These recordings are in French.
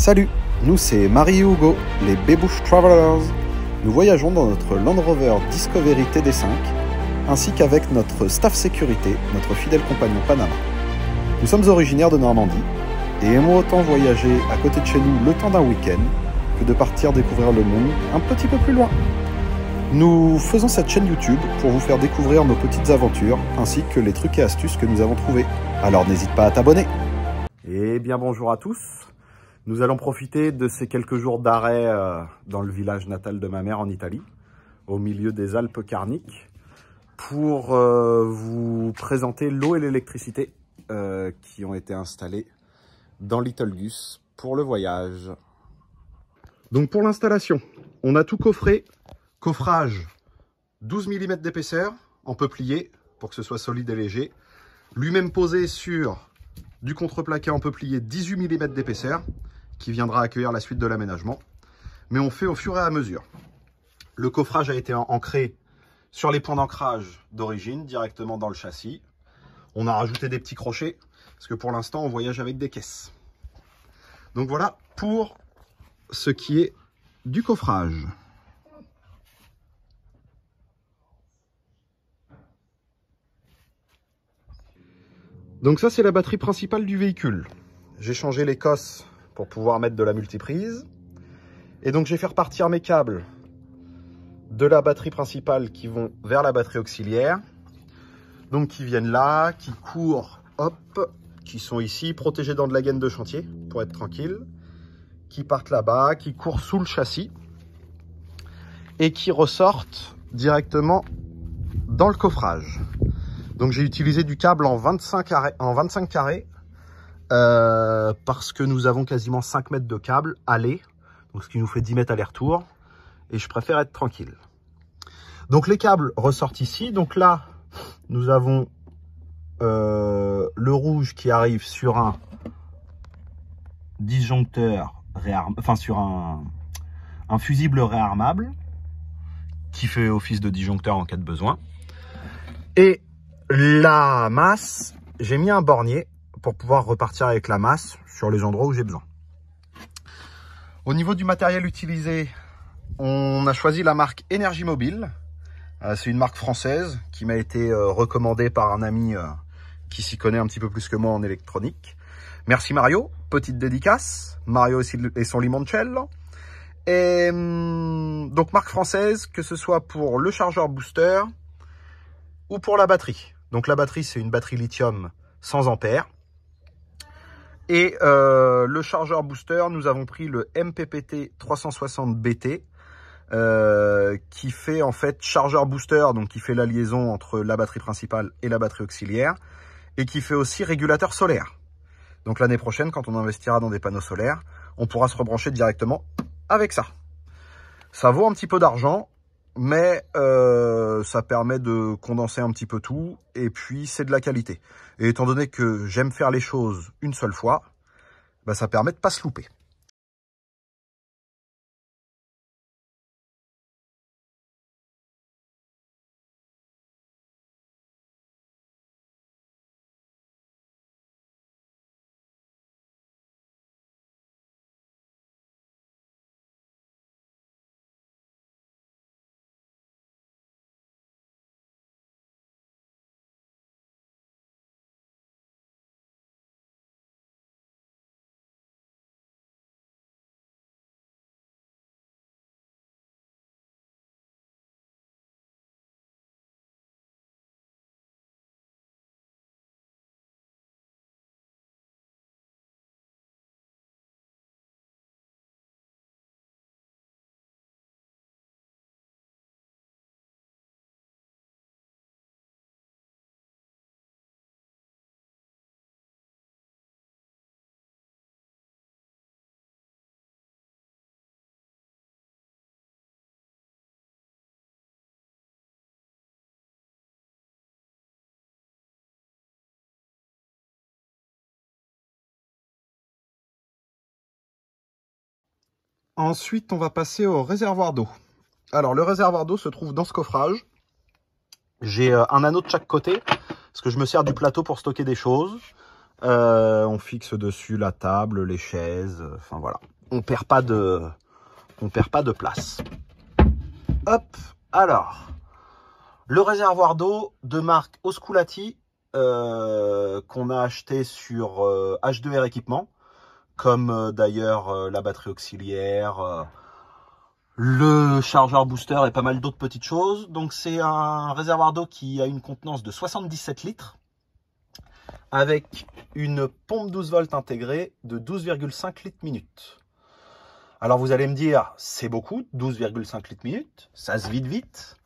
Salut, nous c'est Marie et Hugo, les Bebouche Travelers. Nous voyageons dans notre Land Rover Discovery TD5, ainsi qu'avec notre staff sécurité, notre fidèle compagnon Panama. Nous sommes originaires de Normandie, et aimons autant voyager à côté de chez nous le temps d'un week-end que de partir découvrir le monde un petit peu plus loin. Nous faisons cette chaîne YouTube pour vous faire découvrir nos petites aventures ainsi que les trucs et astuces que nous avons trouvés. Alors n'hésite pas à t'abonner. Et eh bien bonjour à tous, nous allons profiter de ces quelques jours d'arrêt euh, dans le village natal de ma mère en Italie, au milieu des Alpes Carniques, pour euh, vous présenter l'eau et l'électricité euh, qui ont été installées dans Little Gus pour le voyage. Donc pour l'installation, on a tout coffré. Coffrage 12 mm d'épaisseur en peuplier pour que ce soit solide et léger. Lui-même posé sur du contreplaqué en peuplier 18 mm d'épaisseur, qui viendra accueillir la suite de l'aménagement. Mais on fait au fur et à mesure. Le coffrage a été ancré sur les points d'ancrage d'origine, directement dans le châssis. On a rajouté des petits crochets, parce que pour l'instant, on voyage avec des caisses. Donc voilà pour ce qui est du coffrage. Donc ça, c'est la batterie principale du véhicule. J'ai changé les cosses pour pouvoir mettre de la multiprise. Et donc, j'ai fait repartir mes câbles de la batterie principale qui vont vers la batterie auxiliaire. Donc, qui viennent là, qui courent, hop, qui sont ici, protégés dans de la gaine de chantier, pour être tranquille. Qui partent là-bas, qui courent sous le châssis. Et qui ressortent directement dans le coffrage. Donc j'ai utilisé du câble en 25 carrés, en 25 carrés parce que nous avons quasiment 5 mètres de câble aller, donc ce qui nous fait 10 mètres aller-retour, et je préfère être tranquille. Donc les câbles ressortent ici, donc là nous avons euh, le rouge qui arrive sur un disjoncteur, réarm... enfin sur un fusible réarmable, qui fait office de disjoncteur en cas de besoin. Et la masse, j'ai mis un bornier pour pouvoir repartir avec la masse sur les endroits où j'ai besoin. Au niveau du matériel utilisé, on a choisi la marque Energy Mobile. Euh, c'est une marque française qui m'a été euh, recommandée par un ami euh, qui s'y connaît un petit peu plus que moi en électronique. Merci Mario, petite dédicace. Mario et son limoncello. Et hum, donc marque française, que ce soit pour le chargeur booster ou pour la batterie. Donc la batterie, c'est une batterie lithium 100 ampère Et euh, le chargeur booster, nous avons pris le MPPT 360BT, euh, qui fait en fait chargeur booster, donc qui fait la liaison entre la batterie principale et la batterie auxiliaire, et qui fait aussi régulateur solaire. Donc l'année prochaine, quand on investira dans des panneaux solaires, on pourra se rebrancher directement avec ça. Ça vaut un petit peu d'argent, mais euh, ça permet de condenser un petit peu tout, et puis c'est de la qualité. Et étant donné que j'aime faire les choses une seule fois, bah, ça permet de pas se louper. Ensuite, on va passer au réservoir d'eau. Alors, le réservoir d'eau se trouve dans ce coffrage. J'ai euh, un anneau de chaque côté, parce que je me sers du plateau pour stocker des choses. Euh, on fixe dessus la table, les chaises, enfin voilà. On perd pas de, on perd pas de place. Hop, alors, le réservoir d'eau de marque Osculati, euh, qu'on a acheté sur H2R équipement comme euh, d'ailleurs euh, la batterie auxiliaire, euh, le chargeur booster et pas mal d'autres petites choses. Donc c'est un réservoir d'eau qui a une contenance de 77 litres avec une pompe 12 volts intégrée de 12,5 litres minute. Alors vous allez me dire, c'est beaucoup, 12,5 litres minutes, ça se vide vite.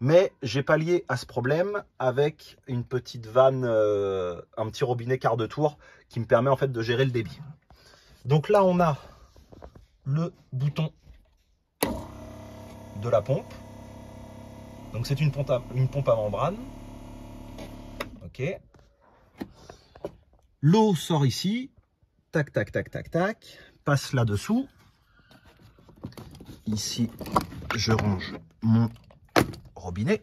Mais j'ai pallié à ce problème avec une petite vanne, un petit robinet quart de tour qui me permet en fait de gérer le débit. Donc là, on a le bouton de la pompe. Donc c'est une, pompe à, membrane. Ok. L'eau sort ici. Tac, tac, tac, tac, tac. Passe là-dessous. Ici, je range mon robinet.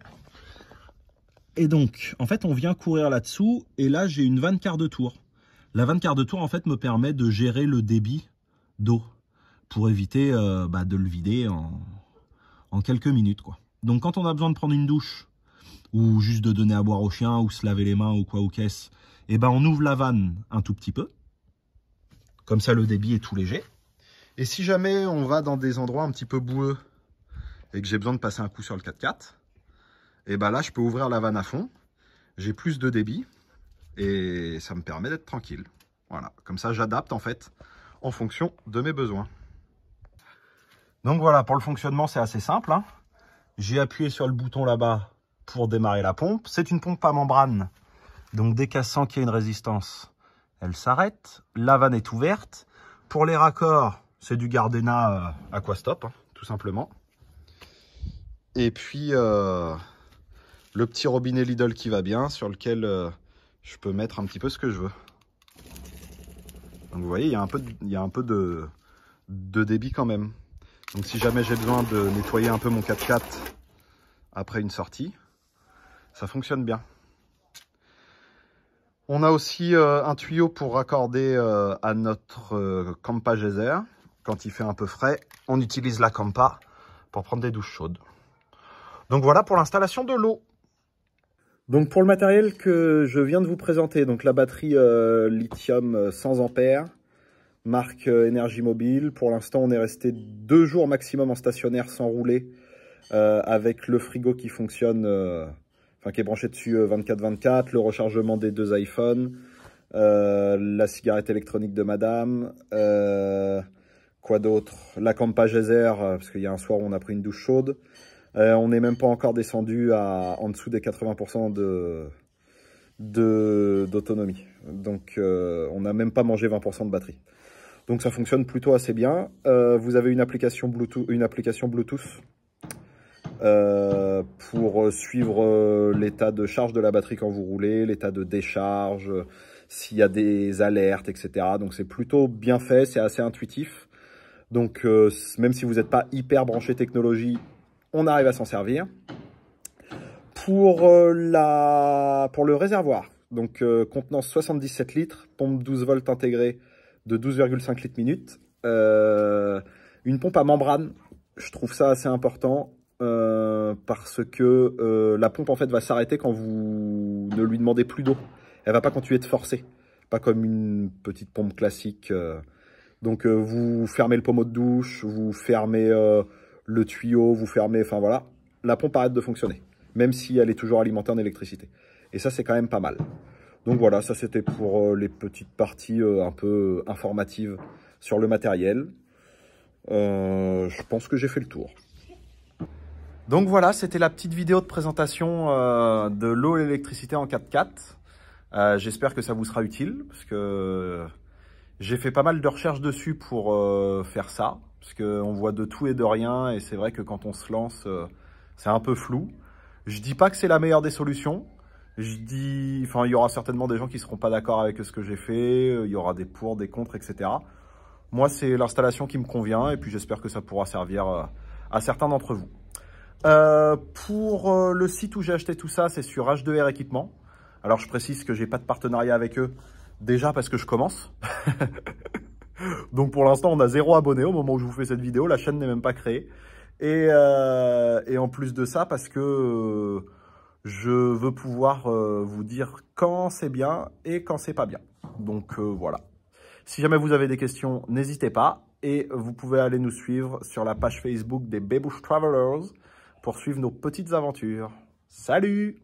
Et donc, en fait, on vient courir là-dessous. Et là, j'ai une quart de tour. La vanne quart de tour en fait me permet de gérer le débit d'eau pour éviter euh, bah, de le vider en, quelques minutes quoi. Donc quand on a besoin de prendre une douche ou juste de donner à boire au chien ou se laver les mains ou quoi ou caisse, eh ben on ouvre la vanne un tout petit peu. Comme ça le débit est tout léger. Et si jamais on va dans des endroits un petit peu boueux et que j'ai besoin de passer un coup sur le 4x4, et eh ben là je peux ouvrir la vanne à fond, j'ai plus de débit et ça me permet d'être tranquille. Voilà, comme ça j'adapte en fait en fonction de mes besoins. Donc voilà, pour le fonctionnement c'est assez simple. Hein. J'ai appuyé sur le bouton là-bas pour démarrer la pompe. C'est une pompe à membrane, donc dès qu'elle sent qu'il y a une résistance, elle s'arrête. La vanne est ouverte. Pour les raccords, c'est du Gardena euh, Aquastop, hein, tout simplement. Et puis, euh, le petit robinet Lidl qui va bien, sur lequel... Euh, je peux mettre un petit peu ce que je veux. Donc vous voyez, il y a un peu, de, débit quand même. Donc si jamais j'ai besoin de nettoyer un peu mon 4x4 après une sortie, ça fonctionne bien. On a aussi euh, un tuyau pour raccorder euh, à notre euh, Campa geyser. Quand il fait un peu frais, on utilise la Campa pour prendre des douches chaudes. Donc voilà pour l'installation de l'eau. Donc pour le matériel que je viens de vous présenter, donc la batterie euh, lithium 100 euh, ampères, marque euh, énergie mobile. Pour l'instant, on est resté deux jours maximum en stationnaire sans rouler, avec le frigo qui fonctionne, enfin qui est branché dessus 24-24, le rechargement des deux iPhones, la cigarette électronique de madame, quoi d'autre, la campa geyser, parce qu'il y a un soir où on a pris une douche chaude, euh, on n'est même pas encore descendu à en dessous des 80% d'autonomie. De, d'autonomie, Donc euh, on n'a même pas mangé 20% de batterie. Donc ça fonctionne plutôt assez bien. Euh, vous avez une application Bluetooth, une application Bluetooth pour suivre l'état de charge de la batterie quand vous roulez, l'état de décharge, s'il y a des alertes, etc. Donc c'est plutôt bien fait, c'est assez intuitif. Donc même si vous n'êtes pas hyper branché technologie, on arrive à s'en servir. Pour, euh, la, pour le réservoir, donc euh, contenant 77 litres, pompe 12 volts intégrée de 12,5 litres minute, euh, une pompe à membrane, je trouve ça assez important parce que la pompe en fait va s'arrêter quand vous ne lui demandez plus d'eau. Elle va pas continuer de forcer, pas comme une petite pompe classique. donc vous fermez le pommeau de douche, vous fermez le tuyau, vous fermez, enfin voilà, la pompe arrête de fonctionner, même si elle est toujours alimentée en électricité. Et ça, c'est quand même pas mal. Donc voilà, ça c'était pour euh, les petites parties euh, un peu euh, informatives sur le matériel. je pense que j'ai fait le tour. Donc voilà, c'était la petite vidéo de présentation de l'eau et l'électricité en 4x4. J'espère que ça vous sera utile, parce que j'ai fait pas mal de recherches dessus pour euh, faire ça, parce qu'on voit de tout et de rien, et c'est vrai que quand on se lance, euh, c'est un peu flou. Je dis pas que c'est la meilleure des solutions. Je dis, enfin, il y aura certainement des gens qui seront pas d'accord avec ce que j'ai fait. Euh, il y aura des pour, des contre, etc. Moi, c'est l'installation qui me convient, et puis j'espère que ça pourra servir à certains d'entre vous. pour le site où j'ai acheté tout ça, c'est sur H2R Équipement. Alors je précise que j'ai pas de partenariat avec eux, Déjà parce que je commence. Donc pour l'instant, on a zéro abonné au moment où je vous fais cette vidéo. La chaîne n'est même pas créée. Et, euh, en plus de ça, parce que euh, je veux pouvoir euh, vous dire quand c'est bien et quand c'est pas bien. Donc voilà. Si jamais vous avez des questions, n'hésitez pas. Et vous pouvez aller nous suivre sur la page Facebook des Bebouche Travelers pour suivre nos petites aventures. Salut